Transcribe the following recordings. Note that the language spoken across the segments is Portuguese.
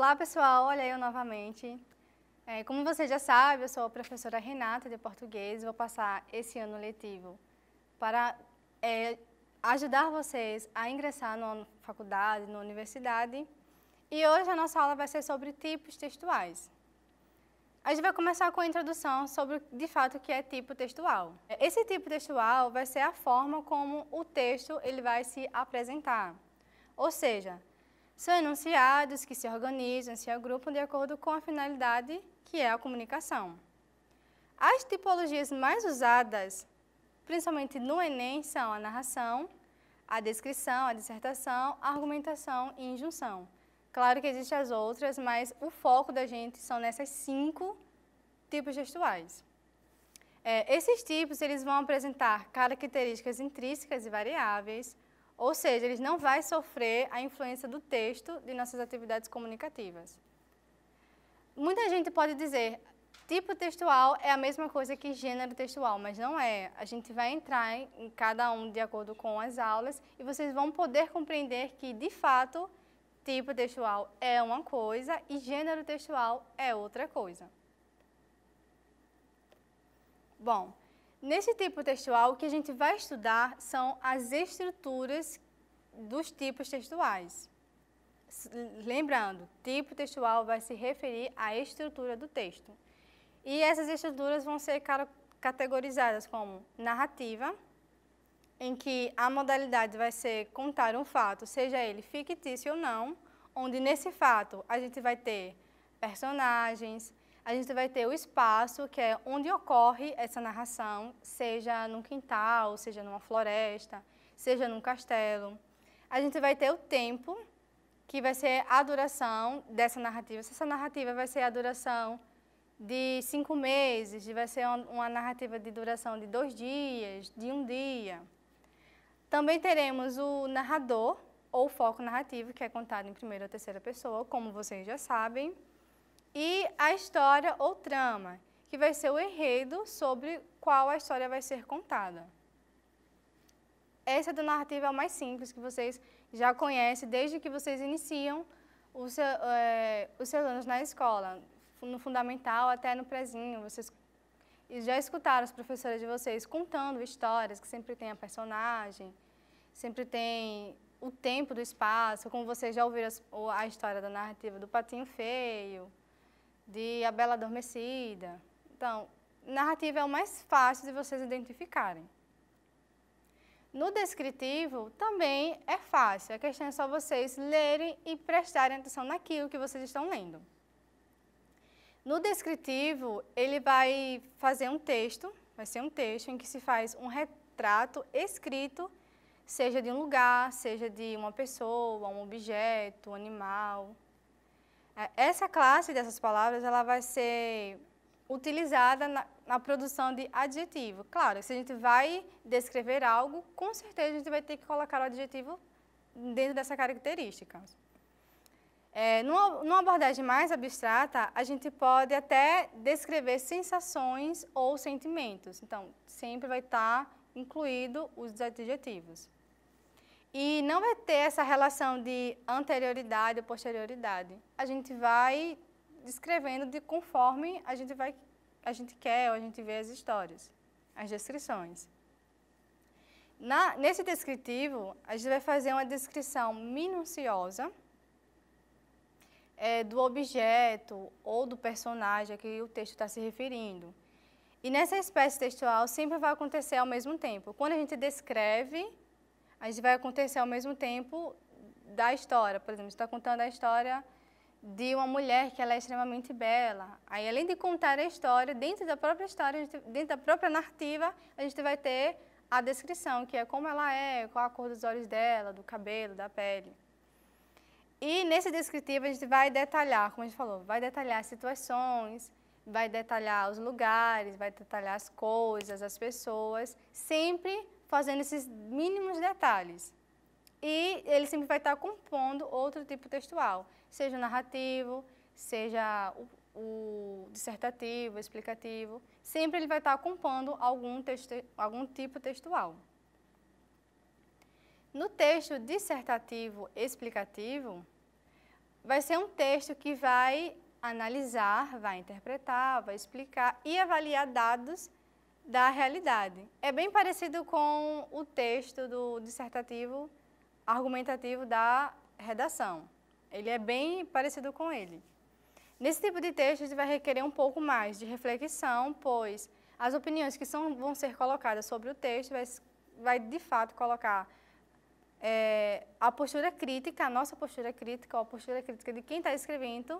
Olá, pessoal. Olha eu novamente. É, como você já sabe, eu sou a professora Renata de Português e vou passar esse ano letivo para é, ajudar vocês a ingressar na faculdade, na universidade. E hoje a nossa aula vai ser sobre tipos textuais. A gente vai começar com a introdução sobre, de fato, o que é tipo textual. É, esse tipo textual vai ser a forma como o texto ele vai se apresentar. Ou seja, são enunciados que se organizam, se agrupam de acordo com a finalidade que é a comunicação. As tipologias mais usadas, principalmente no Enem, são a narração, a descrição, a dissertação, a argumentação e injunção. Claro que existem as outras, mas o foco da gente são nessas cinco tipos gestuais. É, esses tipos eles vão apresentar características intrínsecas e variáveis, ou seja, eles não vai sofrer a influência do texto de nossas atividades comunicativas. Muita gente pode dizer, tipo textual é a mesma coisa que gênero textual, mas não é. A gente vai entrar em cada um de acordo com as aulas e vocês vão poder compreender que, de fato, tipo textual é uma coisa e gênero textual é outra coisa. Bom, Neste tipo textual, o que a gente vai estudar são as estruturas dos tipos textuais. Lembrando, tipo textual vai se referir à estrutura do texto. E essas estruturas vão ser categorizadas como narrativa, em que a modalidade vai ser contar um fato, seja ele fictício ou não, onde nesse fato a gente vai ter personagens, a gente vai ter o espaço que é onde ocorre essa narração, seja num quintal, seja numa floresta, seja num castelo. A gente vai ter o tempo, que vai ser a duração dessa narrativa. Se essa narrativa vai ser a duração de cinco meses, vai ser uma narrativa de duração de dois dias, de um dia. Também teremos o narrador, ou foco narrativo, que é contado em primeira ou terceira pessoa, como vocês já sabem e a história ou trama, que vai ser o enredo sobre qual a história vai ser contada. Essa da narrativa é a mais simples, que vocês já conhecem desde que vocês iniciam os, seu, é, os seus anos na escola, no fundamental até no prezinho. Vocês já escutaram as professoras de vocês contando histórias, que sempre tem a personagem, sempre tem o tempo do espaço, como vocês já ouviram a história da narrativa do Patinho Feio, de A Bela Adormecida. Então, narrativa é o mais fácil de vocês identificarem. No descritivo também é fácil, a questão é só vocês lerem e prestarem atenção naquilo que vocês estão lendo. No descritivo, ele vai fazer um texto, vai ser um texto em que se faz um retrato escrito, seja de um lugar, seja de uma pessoa, um objeto, um animal, é, essa classe dessas palavras ela vai ser utilizada na, na, produção de adjetivo. Claro, se a gente vai descrever algo, com certeza a gente vai ter que colocar o adjetivo dentro dessa característica. É, numa, numa abordagem mais abstrata, a gente pode até descrever sensações ou sentimentos. Então, sempre vai estar incluído os adjetivos. E não vai é ter essa relação de anterioridade ou posterioridade. A gente vai descrevendo de conforme a gente vai a gente quer ou a gente vê as histórias, as descrições. Na, nesse descritivo, a gente vai fazer uma descrição minuciosa é, do objeto ou do personagem a que o texto está se referindo. E nessa espécie textual sempre vai acontecer ao mesmo tempo. Quando a gente descreve a gente vai acontecer ao mesmo tempo da história. Por exemplo, está contando a história de uma mulher que ela é extremamente bela. Aí, além de contar a história, dentro da própria história, dentro da própria narrativa, a gente vai ter a descrição, que é como ela é, qual a cor dos olhos dela, do cabelo, da pele. E nesse descritivo a gente vai detalhar, como a gente falou, vai detalhar as situações, vai detalhar os lugares, vai detalhar as coisas, as pessoas, sempre fazendo esses mínimos detalhes. E ele sempre vai estar compondo outro tipo textual, seja narrativo, seja o, o dissertativo, explicativo. Sempre ele vai estar compondo algum, texto, algum tipo textual. No texto dissertativo explicativo, vai ser um texto que vai analisar, vai interpretar, vai explicar e avaliar dados da realidade. É bem parecido com o texto do dissertativo argumentativo da redação. Ele é bem parecido com ele. Nesse tipo de texto, ele vai requerer um pouco mais de reflexão, pois as opiniões que são, vão ser colocadas sobre o texto vai, vai de fato colocar é, a postura crítica, a nossa postura crítica, ou a postura crítica de quem está escrevendo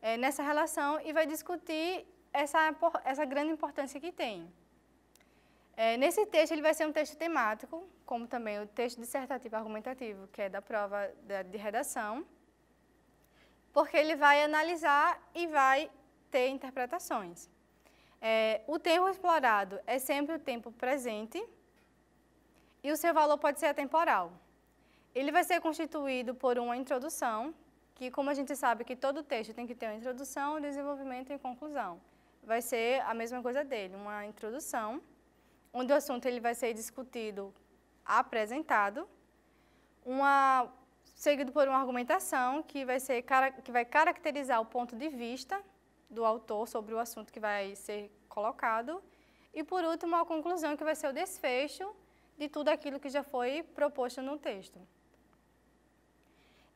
é, nessa relação e vai discutir essa, essa grande importância que tem. É, nesse texto, ele vai ser um texto temático, como também o texto dissertativo argumentativo, que é da prova da, de redação, porque ele vai analisar e vai ter interpretações. É, o tempo explorado é sempre o tempo presente e o seu valor pode ser atemporal. Ele vai ser constituído por uma introdução, que como a gente sabe que todo texto tem que ter uma introdução, desenvolvimento e conclusão. Vai ser a mesma coisa dele, uma introdução, onde o assunto ele vai ser discutido, apresentado, uma, seguido por uma argumentação que vai, ser, que vai caracterizar o ponto de vista do autor sobre o assunto que vai ser colocado e, por último, a conclusão que vai ser o desfecho de tudo aquilo que já foi proposto no texto.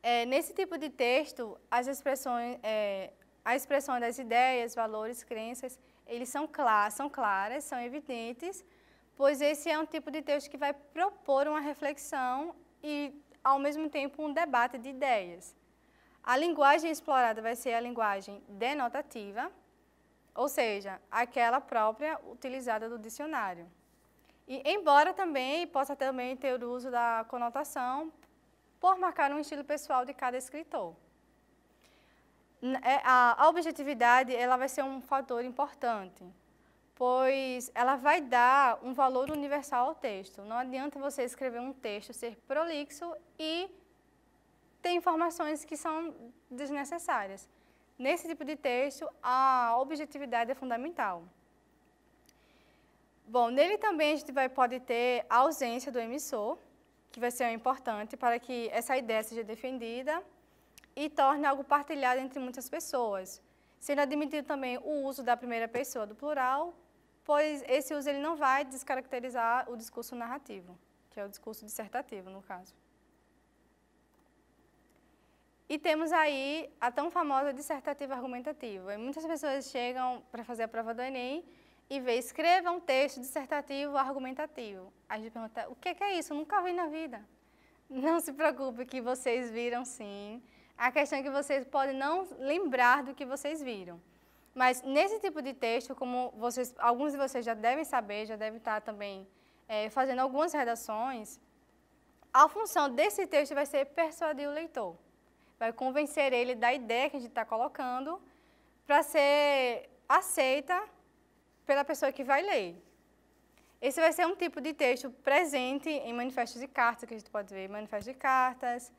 É, nesse tipo de texto, as expressões, é, a expressão das ideias, valores, crenças, eles são, são claras, são evidentes, pois esse é um tipo de texto que vai propor uma reflexão e, ao mesmo tempo, um debate de ideias. A linguagem explorada vai ser a linguagem denotativa, ou seja, aquela própria utilizada do dicionário. E embora também possa também ter o uso da conotação por marcar um estilo pessoal de cada escritor. É, a objetividade ela vai ser um fator importante, pois ela vai dar um valor universal ao texto. Não adianta você escrever um texto, ser prolixo e ter informações que são desnecessárias. Nesse tipo de texto, a objetividade é fundamental. Bom, nele também a gente vai, pode ter a ausência do emissor, que vai ser importante para que essa ideia seja defendida e torne algo partilhado entre muitas pessoas, sendo admitido também o uso da primeira pessoa do plural pois esse uso ele não vai descaracterizar o discurso narrativo, que é o discurso dissertativo, no caso. E temos aí a tão famosa dissertativa argumentativa. E muitas pessoas chegam para fazer a prova do Enem e vê, escreva um texto dissertativo argumentativo. Aí a gente pergunta, o que é, que é isso? Eu nunca vi na vida. Não se preocupe que vocês viram sim. A questão é que vocês podem não lembrar do que vocês viram. Mas nesse tipo de texto, como vocês, alguns de vocês já devem saber, já devem estar também é, fazendo algumas redações, a função desse texto vai ser persuadir o leitor. Vai convencer ele da ideia que a gente está colocando para ser aceita pela pessoa que vai ler. Esse vai ser um tipo de texto presente em manifestos de cartas, que a gente pode ver, manifestos de cartas.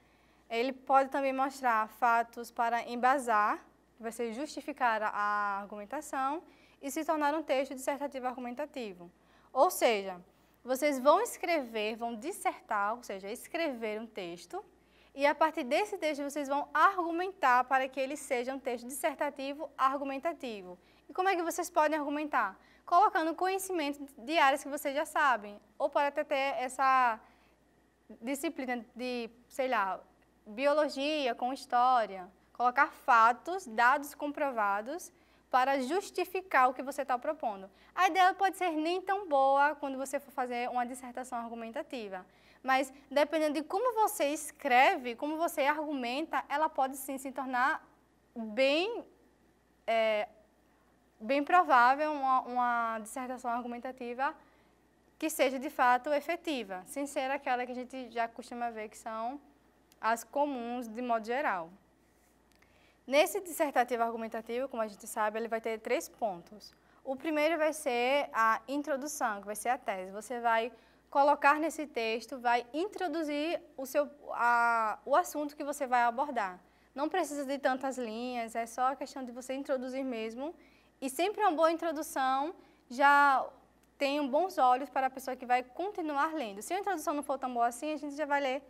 Ele pode também mostrar fatos para embasar você justificar a argumentação e se tornar um texto dissertativo argumentativo. Ou seja, vocês vão escrever, vão dissertar, ou seja, escrever um texto, e a partir desse texto vocês vão argumentar para que ele seja um texto dissertativo argumentativo. E como é que vocês podem argumentar? Colocando conhecimento de áreas que vocês já sabem, ou para até ter essa disciplina de, sei lá, biologia com história, colocar fatos, dados comprovados, para justificar o que você está propondo. A ideia pode ser nem tão boa quando você for fazer uma dissertação argumentativa, mas dependendo de como você escreve, como você argumenta, ela pode sim se tornar bem, é, bem provável uma, uma dissertação argumentativa que seja de fato efetiva, sem ser aquela que a gente já costuma ver que são as comuns de modo geral. Nesse dissertativo argumentativo, como a gente sabe, ele vai ter três pontos. O primeiro vai ser a introdução, que vai ser a tese. Você vai colocar nesse texto, vai introduzir o, seu, a, o assunto que você vai abordar. Não precisa de tantas linhas, é só a questão de você introduzir mesmo. E sempre uma boa introdução já tem bons olhos para a pessoa que vai continuar lendo. Se a introdução não for tão boa assim, a gente já vai ler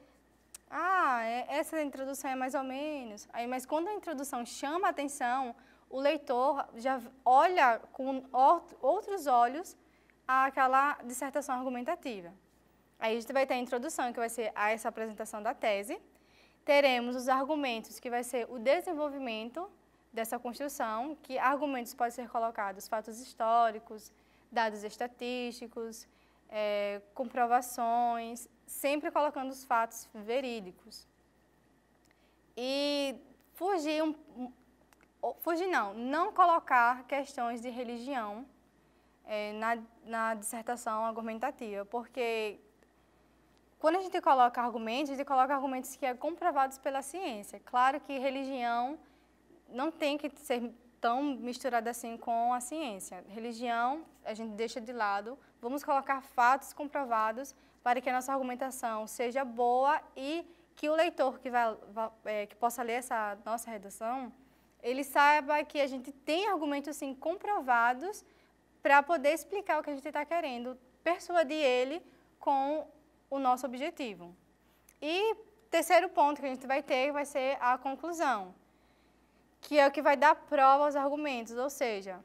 ah, é, essa introdução é mais ou menos. Aí, mas quando a introdução chama a atenção, o leitor já olha com outros olhos aquela dissertação argumentativa. Aí a gente vai ter a introdução, que vai ser essa apresentação da tese. Teremos os argumentos, que vai ser o desenvolvimento dessa construção, que argumentos podem ser colocados fatos históricos, dados estatísticos, é, comprovações, sempre colocando os fatos verídicos. E fugir, um, fugir não, não colocar questões de religião é, na, na dissertação argumentativa, porque quando a gente coloca argumentos, a gente coloca argumentos que é comprovados pela ciência. Claro que religião não tem que ser tão misturada assim com a ciência. Religião a gente deixa de lado, vamos colocar fatos comprovados para que a nossa argumentação seja boa e que o leitor que, vai, é, que possa ler essa nossa redação, ele saiba que a gente tem argumentos sim comprovados para poder explicar o que a gente está querendo, persuadir ele com o nosso objetivo. E terceiro ponto que a gente vai ter vai ser a conclusão, que é o que vai dar prova aos argumentos, ou seja,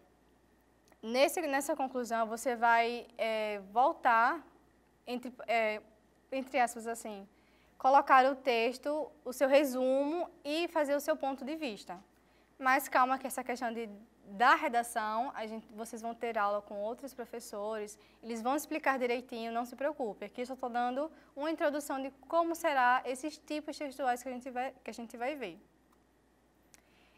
nesse, nessa conclusão você vai é, voltar entre, é, entre aspas, assim, colocar o texto, o seu resumo e fazer o seu ponto de vista. Mas calma que essa questão de, da redação, a gente, vocês vão ter aula com outros professores, eles vão explicar direitinho, não se preocupe. Aqui eu só estou dando uma introdução de como será esses tipos textuais que a, gente vai, que a gente vai ver.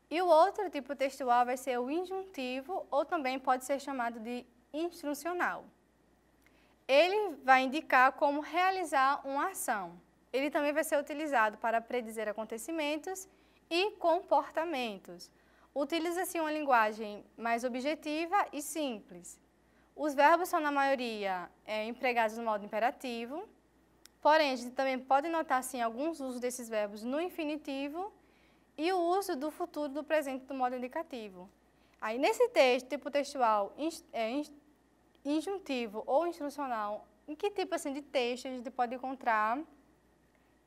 E o outro tipo textual vai ser o injuntivo, ou também pode ser chamado de instrucional. Ele vai indicar como realizar uma ação. Ele também vai ser utilizado para predizer acontecimentos e comportamentos. Utiliza-se uma linguagem mais objetiva e simples. Os verbos são, na maioria, é, empregados no modo imperativo, porém, a gente também pode notar sim, alguns usos desses verbos no infinitivo e o uso do futuro do presente do modo indicativo. Aí, nesse texto, tipo textual é, injuntivo ou instrucional, em que tipo assim, de texto a gente pode encontrar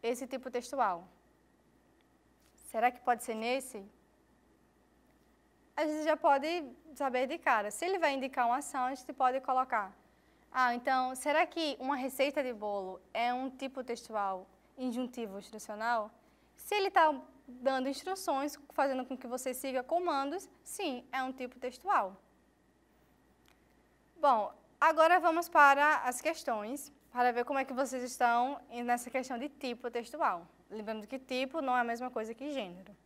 esse tipo textual? Será que pode ser nesse? A gente já pode saber de cara. Se ele vai indicar uma ação, a gente pode colocar. Ah, então, será que uma receita de bolo é um tipo textual injuntivo instrucional? Se ele está dando instruções, fazendo com que você siga comandos, sim, é um tipo textual. Bom, agora vamos para as questões, para ver como é que vocês estão nessa questão de tipo textual. Lembrando que tipo não é a mesma coisa que gênero.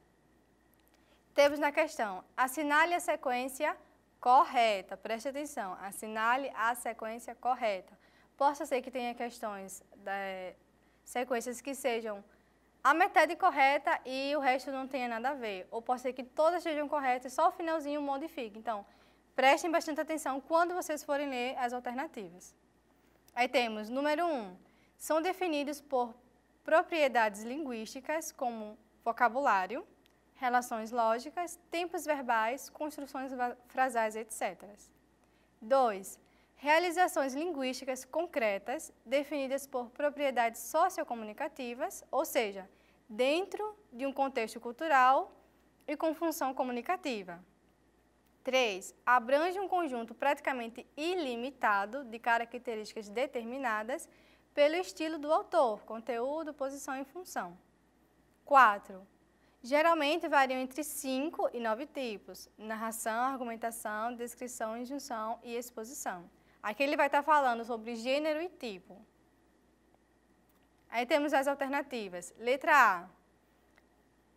Temos na questão, assinale a sequência correta. Preste atenção, assinale a sequência correta. Pode ser que tenha questões, de, é, sequências que sejam a metade correta e o resto não tenha nada a ver. Ou pode ser que todas sejam corretas, e só o finalzinho modifique. Então, prestem bastante atenção quando vocês forem ler as alternativas. Aí temos, número 1, um, são definidos por propriedades linguísticas como vocabulário, relações lógicas, tempos verbais, construções frasais, etc. 2. Realizações linguísticas concretas definidas por propriedades sociocomunicativas, ou seja, dentro de um contexto cultural e com função comunicativa. 3 abrange um conjunto praticamente ilimitado de características determinadas pelo estilo do autor, conteúdo, posição e função. 4. Geralmente variam entre 5 e 9 tipos, narração, argumentação, descrição, injunção e exposição. Aqui ele vai estar tá falando sobre gênero e tipo. Aí temos as alternativas. Letra A,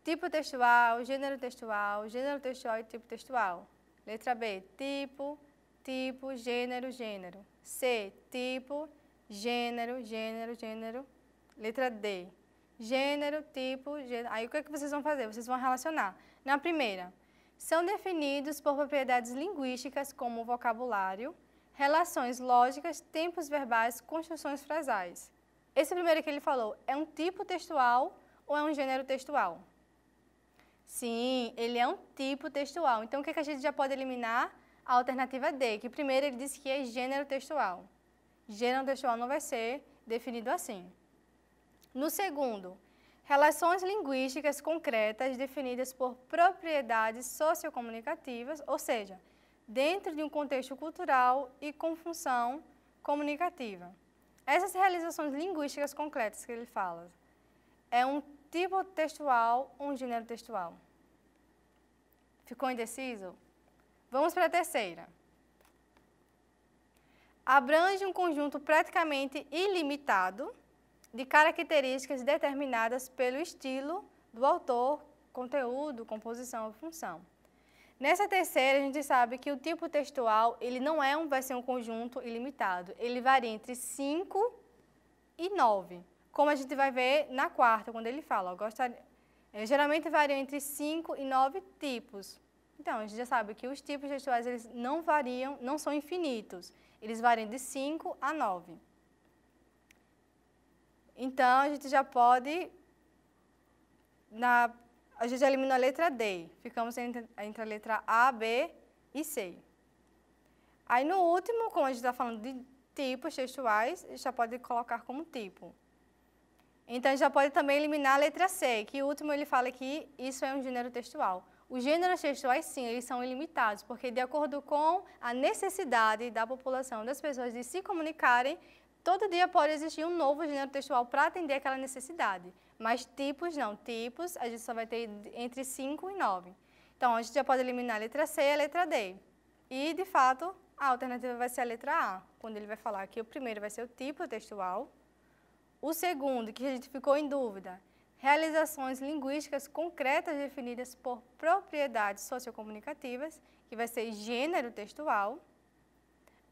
tipo textual, gênero textual, gênero textual e tipo textual. Letra B, tipo, tipo, gênero, gênero. C, tipo, gênero, gênero, gênero. Letra D, gênero, tipo, gênero. Aí o que, é que vocês vão fazer? Vocês vão relacionar. Na primeira, são definidos por propriedades linguísticas como vocabulário, relações lógicas, tempos verbais, construções frasais. Esse primeiro que ele falou é um tipo textual ou é um gênero textual? Sim, ele é um tipo textual. Então, o que, é que a gente já pode eliminar? A alternativa D, que primeiro ele disse que é gênero textual. Gênero textual não vai ser definido assim. No segundo, relações linguísticas concretas definidas por propriedades sociocomunicativas, ou seja, dentro de um contexto cultural e com função comunicativa. Essas realizações linguísticas concretas que ele fala é um tipo textual, um gênero textual. Ficou indeciso? Vamos para a terceira. Abrange um conjunto praticamente ilimitado de características determinadas pelo estilo do autor, conteúdo, composição ou função. Nessa terceira, a gente sabe que o tipo textual, ele não é um, vai ser um conjunto ilimitado. Ele varia entre 5 e 9 como a gente vai ver na quarta, quando ele fala, ó, gostaria, é, eh, geralmente variam entre 5 e 9 tipos. Então, a gente já sabe que os tipos gestuais eles não variam, não são infinitos. Eles variam de 5 a 9. Então, a gente já pode... Na, a gente já eliminou a letra D. Ficamos entre, entre a letra A, B e C. Aí, no último, como a gente está falando de tipos gestuais, a gente já pode colocar como tipo. Então, já pode também eliminar a letra C, que o último ele fala que isso é um gênero textual. Os gêneros textuais, sim, eles são ilimitados, porque de acordo com a necessidade da população, das pessoas de se comunicarem, todo dia pode existir um novo gênero textual para atender aquela necessidade. Mas tipos não, tipos a gente só vai ter entre 5 e 9. Então, a gente já pode eliminar a letra C e a letra D. E, de fato, a alternativa vai ser a letra A, quando ele vai falar que o primeiro vai ser o tipo textual, o segundo, que a gente ficou em dúvida, realizações linguísticas concretas definidas por propriedades sociocomunicativas, que vai ser gênero textual.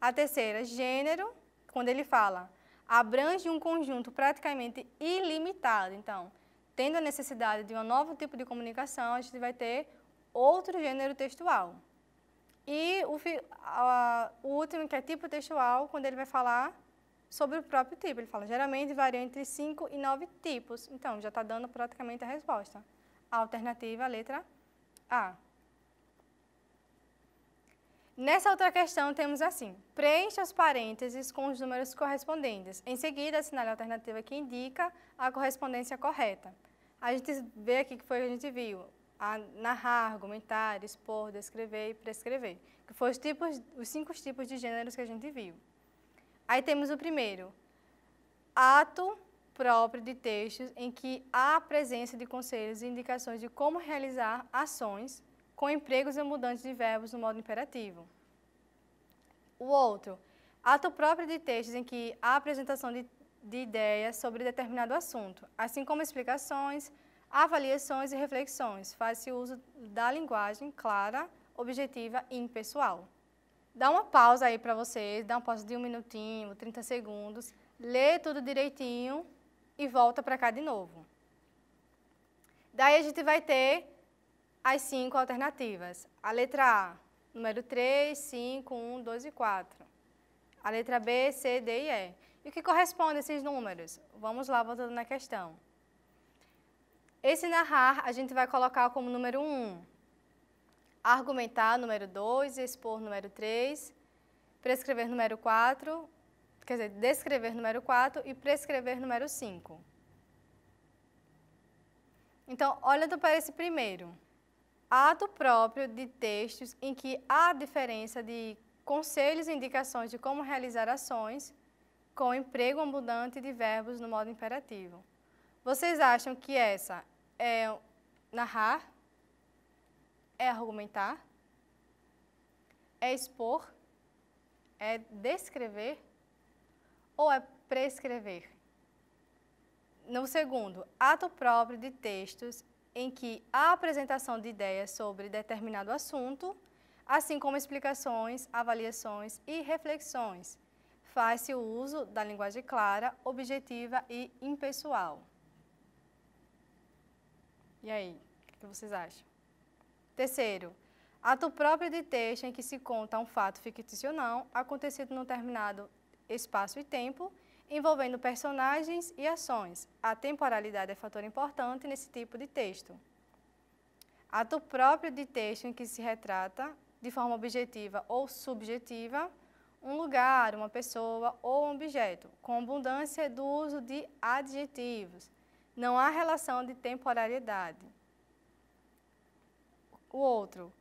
A terceira, gênero, quando ele fala, abrange um conjunto praticamente ilimitado. Então, tendo a necessidade de um novo tipo de comunicação, a gente vai ter outro gênero textual. E o, a, o último, que é tipo textual, quando ele vai falar sobre o próprio tipo. Ele fala, geralmente varia entre 5 e 9 tipos. Então, já está dando praticamente a resposta. A alternativa, é a letra A. Nessa outra questão, temos assim, preencha os parênteses com os números correspondentes. Em seguida, assinale a alternativa que indica a correspondência correta. A gente vê aqui que foi o que a gente viu, a narrar, argumentar, expor, descrever e prescrever, que foram os, tipos, os cinco tipos de gêneros que a gente viu. Aí temos o primeiro, ato próprio de textos em que há a presença de conselhos e indicações de como realizar ações com empregos e mudantes de verbos no modo imperativo. O outro, ato próprio de textos em que há apresentação de, de ideias sobre determinado assunto, assim como explicações, avaliações e reflexões. Faz-se uso da linguagem clara, objetiva e impessoal dá uma pausa aí para vocês, dá uma pausa de um minutinho, 30 segundos, lê tudo direitinho e volta para cá de novo. Daí a gente vai ter as cinco alternativas. A letra A, número 3, 5, 1, 2 e 4. A letra B, C, D e E. E o que corresponde a esses números? Vamos lá, voltando na questão. Esse narrar a gente vai colocar como número 1 argumentar, número 2, expor, número 3, prescrever, número 4, quer dizer, descrever, número 4 e prescrever, número 5. Então, olhando para esse primeiro, ato próprio de textos em que há diferença de conselhos e indicações de como realizar ações com emprego abundante de verbos no modo imperativo. Vocês acham que essa é narrar, é argumentar, é expor, é descrever ou é prescrever? No segundo, ato próprio de textos em que a apresentação de ideias sobre determinado assunto, assim como explicações, avaliações e reflexões. Faz-se o uso da linguagem clara, objetiva e impessoal. E aí, o que vocês acham? Terceiro, ato próprio de texto em que se conta um fato fictício ou não, acontecido num determinado espaço e tempo, envolvendo personagens e ações. A temporalidade é fator importante nesse tipo de texto. Ato próprio de texto em que se retrata, de forma objetiva ou subjetiva, um lugar, uma pessoa ou um objeto, com abundância do uso de adjetivos. Não há relação de temporalidade o outro,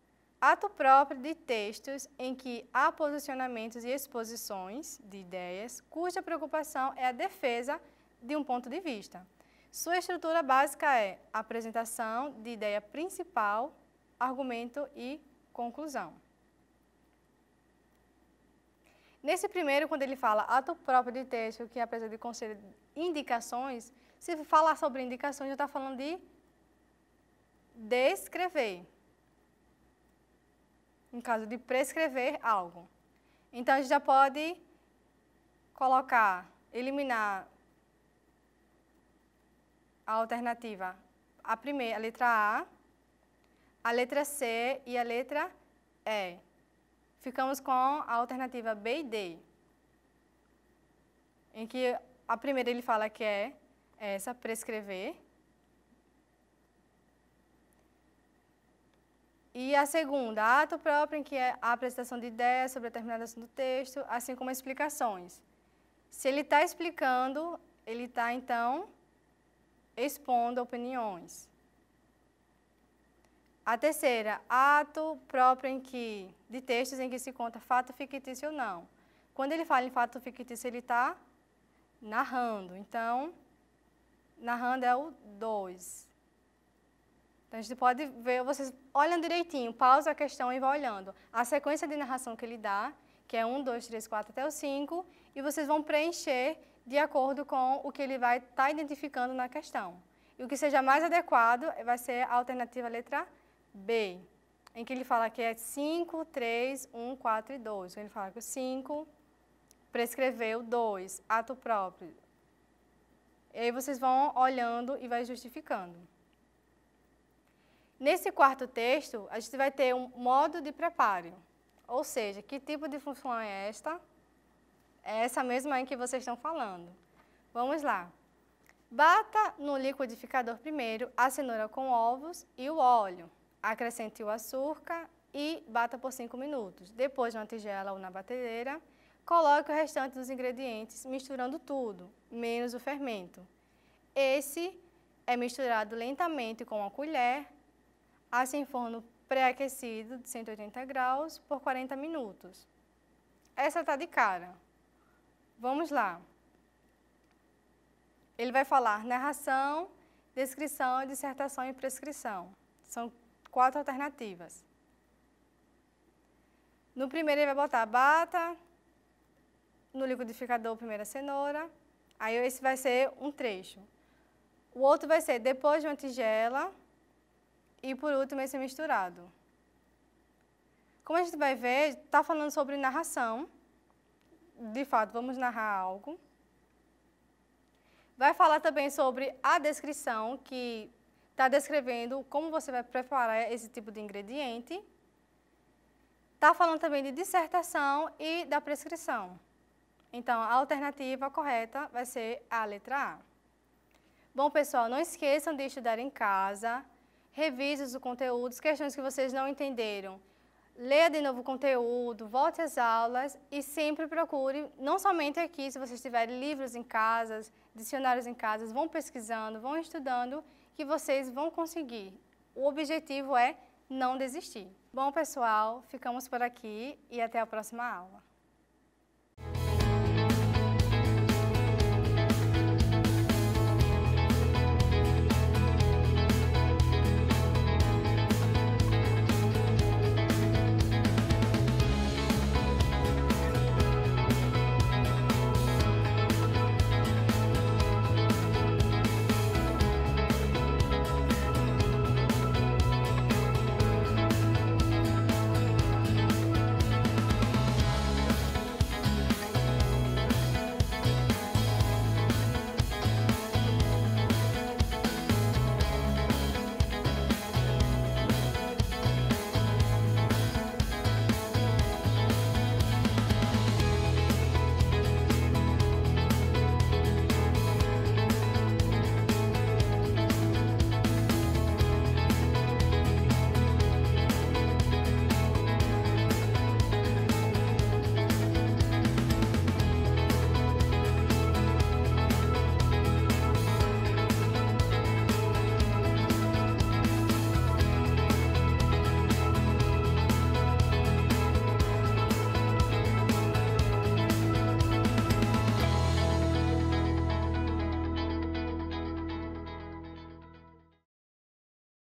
ato próprio de textos em que há posicionamentos e exposições de ideias cuja preocupação é a defesa de um ponto de vista. Sua estrutura básica é apresentação de ideia principal, argumento e conclusão. Nesse primeiro, quando ele fala ato próprio de texto, que apresenta de conselho indicações, se falar sobre indicações, já está falando de descrever no caso de prescrever algo. Então, a gente já pode colocar, eliminar a alternativa, a primeira, a letra A, a letra C e a letra E. Ficamos com a alternativa B e D, em que a primeira ele fala que é essa, prescrever, E a segunda, ato próprio, em que é a apresentação de ideias sobre determinado assunto do texto, assim como explicações. Se ele está explicando, ele está, então, expondo opiniões. A terceira, ato próprio em que, de textos em que se conta fato fictício ou não. Quando ele fala em fato fictício, ele está narrando. Então, narrando é o 2. Então, a gente pode ver, vocês olham direitinho, pausa a questão e vão olhando. A sequência de narração que ele dá, que é 1, 2, 3, 4 até o 5, e vocês vão preencher de acordo com o que ele vai estar tá identificando na questão. E o que seja mais adequado vai ser a alternativa letra B, em que ele fala que é 5, 3, 1, 4 e 2. Ele fala que o 5 prescreveu 2, ato próprio. E aí vocês vão olhando e vai justificando. Nesse quarto texto, a gente vai ter um modo de preparo, ou seja, que tipo de função é esta? É essa mesma em que vocês estão falando. Vamos lá. Bata no liquidificador primeiro a cenoura com ovos e o óleo. Acrescente o açúcar e bata por 5 minutos. Depois, na tigela ou na batedeira, coloque o restante dos ingredientes, misturando tudo, menos o fermento. Esse é misturado lentamente com a colher assim em forno pré-aquecido de 180 graus por 40 minutos. Essa tá de cara. Vamos lá. Ele vai falar narração, descrição, dissertação e prescrição. São quatro alternativas. No primeiro ele vai botar a bata, no liquidificador primeira cenoura, aí esse vai ser um trecho. O outro vai ser depois de uma tigela, e por último esse misturado. Como a gente vai ver, está falando sobre narração. De fato, vamos narrar algo. Vai falar também sobre a descrição, que está descrevendo como você vai preparar esse tipo de ingrediente. Está falando também de dissertação e da prescrição. Então, a alternativa correta vai ser a letra A. Bom, pessoal, não esqueçam de estudar em casa revise os conteúdos, questões que vocês não entenderam. Leia de novo o conteúdo, volte às aulas e sempre procure, não somente aqui, se vocês tiverem livros em casa, dicionários em casa, vão pesquisando, vão estudando, que vocês vão conseguir. O objetivo é não desistir. Bom, pessoal, ficamos por aqui e até a próxima aula.